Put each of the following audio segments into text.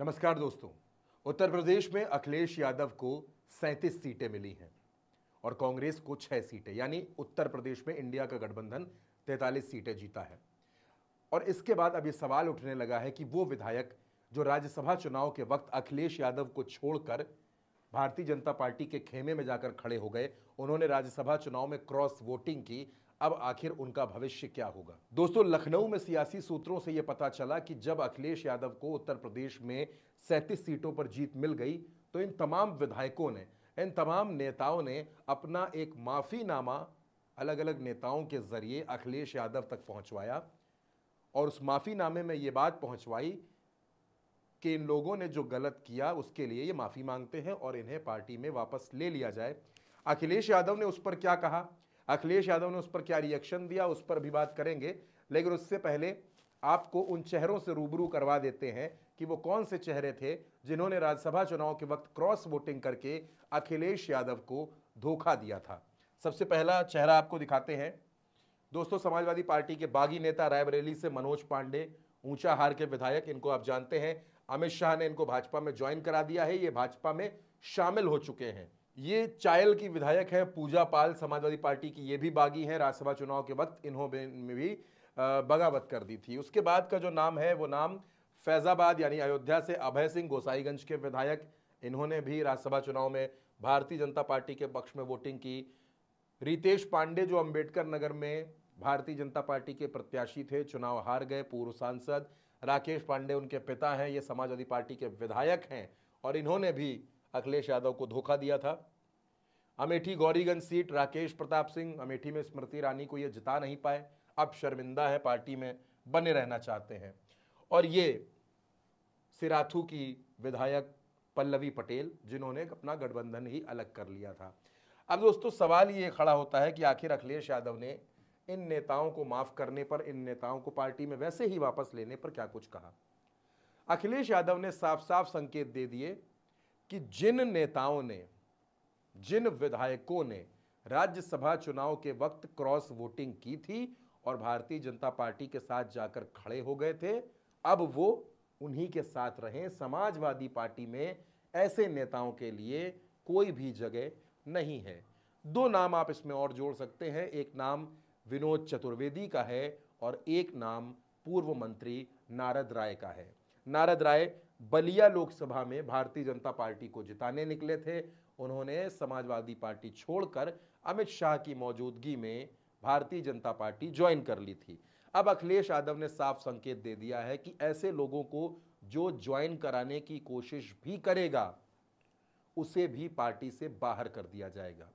नमस्कार दोस्तों उत्तर प्रदेश में अखिलेश यादव को 37 सीटें मिली हैं और कांग्रेस को 6 सीटें यानी उत्तर प्रदेश में इंडिया का गठबंधन 43 सीटें जीता है और इसके बाद अब ये सवाल उठने लगा है कि वो विधायक जो राज्यसभा चुनाव के वक्त अखिलेश यादव को छोड़कर भारतीय जनता पार्टी के खेमे में जाकर खड़े हो गए उन्होंने राज्यसभा चुनाव में क्रॉस वोटिंग की अब आखिर उनका भविष्य क्या होगा दोस्तों लखनऊ में सियासी सूत्रों से यह पता चला कि जब अखिलेश यादव को उत्तर प्रदेश में सैंतीस सीटों पर जीत मिल गई तो इन तमाम विधायकों ने इन तमाम नेताओं ने अपना एक माफीनामा अलग अलग नेताओं के जरिए अखिलेश यादव तक पहुंचवाया और उस माफीनामे में ये बात पहुंचवाई कि इन लोगों ने जो गलत किया उसके लिए ये माफ़ी मांगते हैं और इन्हें पार्टी में वापस ले लिया जाए अखिलेश यादव ने उस पर क्या कहा अखिलेश यादव ने उस पर क्या रिएक्शन दिया उस पर भी बात करेंगे लेकिन उससे पहले आपको उन चेहरों से रूबरू करवा देते हैं कि वो कौन से चेहरे थे जिन्होंने राज्यसभा चुनाव के वक्त क्रॉस वोटिंग करके अखिलेश यादव को धोखा दिया था सबसे पहला चेहरा आपको दिखाते हैं दोस्तों समाजवादी पार्टी के बागी नेता रायबरेली से मनोज पांडे ऊंचा हार के विधायक इनको आप जानते हैं अमित शाह ने इनको भाजपा में ज्वाइन करा दिया है ये भाजपा में शामिल हो चुके हैं ये चायल की विधायक है पूजा पाल समाजवादी पार्टी की ये भी बागी हैं राज्यसभा चुनाव के वक्त इन्होंने भी बगावत कर दी थी उसके बाद का जो नाम है वो नाम फैज़ाबाद यानी अयोध्या से अभय सिंह गोसाईगंज के विधायक इन्होंने भी राज्यसभा चुनाव में भारतीय जनता पार्टी के पक्ष में वोटिंग की रितेश पांडे जो अंबेडकर नगर में भारतीय जनता पार्टी के प्रत्याशी थे चुनाव हार गए पूर्व सांसद राकेश पांडे उनके पिता हैं ये समाजवादी पार्टी के विधायक हैं और इन्होंने भी अखिलेश यादव को धोखा दिया था अमेठी गौरीगंज सीट राकेश प्रताप सिंह अमेठी में स्मृति ईरानी को ये जिता नहीं पाए अब शर्मिंदा है पार्टी में बने रहना चाहते हैं और ये सिराथू की विधायक पल्लवी पटेल जिन्होंने अपना गठबंधन ही अलग कर लिया था अब दोस्तों सवाल ये खड़ा होता है कि आखिर अखिलेश यादव ने इन नेताओं को माफ करने पर इन नेताओं को पार्टी में वैसे ही वापस लेने पर क्या कुछ कहा अखिलेश यादव ने साफ साफ संकेत दे दिए कि जिन नेताओं ने जिन विधायकों ने राज्यसभा चुनाव के वक्त क्रॉस वोटिंग की थी और भारतीय जनता पार्टी के साथ जाकर खड़े हो गए थे अब वो उन्हीं के साथ रहें समाजवादी पार्टी में ऐसे नेताओं के लिए कोई भी जगह नहीं है दो नाम आप इसमें और जोड़ सकते हैं एक नाम विनोद चतुर्वेदी का है और एक नाम पूर्व मंत्री नारद राय का है नारद राय बलिया लोकसभा में भारतीय जनता पार्टी को जिताने निकले थे उन्होंने समाजवादी पार्टी छोड़कर अमित शाह की मौजूदगी में भारतीय जनता पार्टी ज्वाइन कर ली थी अब अखिलेश यादव ने साफ संकेत दे दिया है कि ऐसे लोगों को जो ज्वाइन कराने की कोशिश भी करेगा उसे भी पार्टी से बाहर कर दिया जाएगा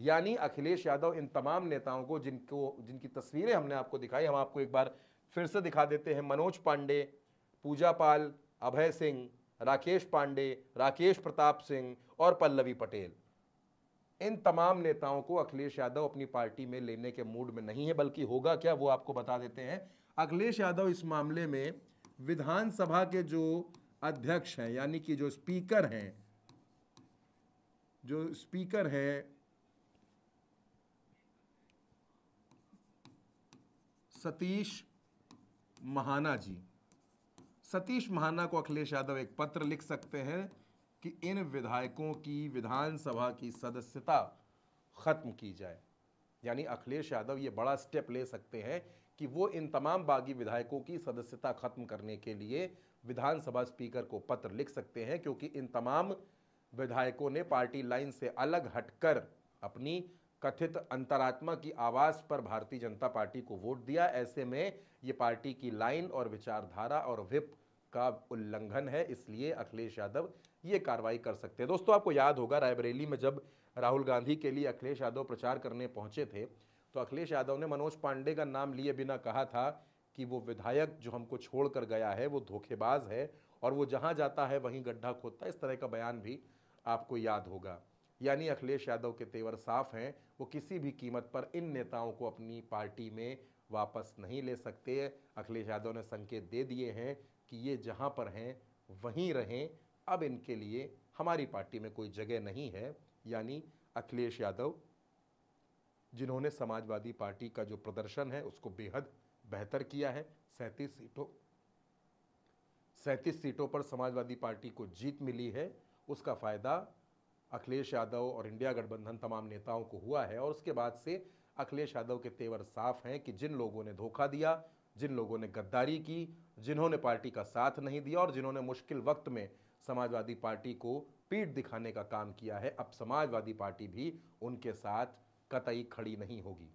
यानी अखिलेश यादव इन तमाम नेताओं को जिनको जिनकी तस्वीरें हमने आपको दिखाई हम आपको एक बार फिर से दिखा देते हैं मनोज पांडे पूजा पाल अभय सिंह राकेश पांडे राकेश प्रताप सिंह और पल्लवी पटेल इन तमाम नेताओं को अखिलेश यादव अपनी पार्टी में लेने के मूड में नहीं है बल्कि होगा क्या वो आपको बता देते हैं अखिलेश यादव इस मामले में विधानसभा के जो अध्यक्ष हैं यानी कि जो स्पीकर हैं जो स्पीकर हैं सतीश महाना जी सतीश महाना को अखिलेश यादव एक पत्र लिख सकते हैं कि इन विधायकों की विधानसभा की सदस्यता खत्म की जाए यानी अखिलेश यादव ये बड़ा स्टेप ले सकते हैं कि वो इन तमाम बागी विधायकों की सदस्यता खत्म करने के लिए विधानसभा स्पीकर को पत्र लिख सकते हैं क्योंकि इन तमाम विधायकों ने पार्टी लाइन से अलग हटकर अपनी कथित अंतरात्मा की आवाज़ पर भारतीय जनता पार्टी को वोट दिया ऐसे में ये पार्टी की लाइन और विचारधारा और विप का उल्लंघन है इसलिए अखिलेश यादव ये कार्रवाई कर सकते हैं दोस्तों आपको याद होगा रायबरेली में जब राहुल गांधी के लिए अखिलेश यादव प्रचार करने पहुंचे थे तो अखिलेश यादव ने मनोज पांडे का नाम लिए बिना कहा था कि वो विधायक जो हमको छोड़ कर गया है वो धोखेबाज है और वो जहाँ जाता है वहीं गड्ढा खोदता है इस तरह का बयान भी आपको याद होगा यानी अखिलेश यादव के तेवर साफ हैं वो किसी भी कीमत पर इन नेताओं को अपनी पार्टी में वापस नहीं ले सकते अखिलेश यादव ने संकेत दे दिए हैं कि ये जहाँ पर हैं वहीं रहें अब इनके लिए हमारी पार्टी में कोई जगह नहीं है यानी अखिलेश यादव जिन्होंने समाजवादी पार्टी का जो प्रदर्शन है उसको बेहद बेहतर किया है सैंतीस सीटों सैंतीस सीटों पर समाजवादी पार्टी को जीत मिली है उसका फ़ायदा अखिलेश यादव और इंडिया गठबंधन तमाम नेताओं को हुआ है और उसके बाद से अखिलेश यादव के तेवर साफ हैं कि जिन लोगों ने धोखा दिया जिन लोगों ने गद्दारी की जिन्होंने पार्टी का साथ नहीं दिया और जिन्होंने मुश्किल वक्त में समाजवादी पार्टी को पीठ दिखाने का काम किया है अब समाजवादी पार्टी भी उनके साथ कतई खड़ी नहीं होगी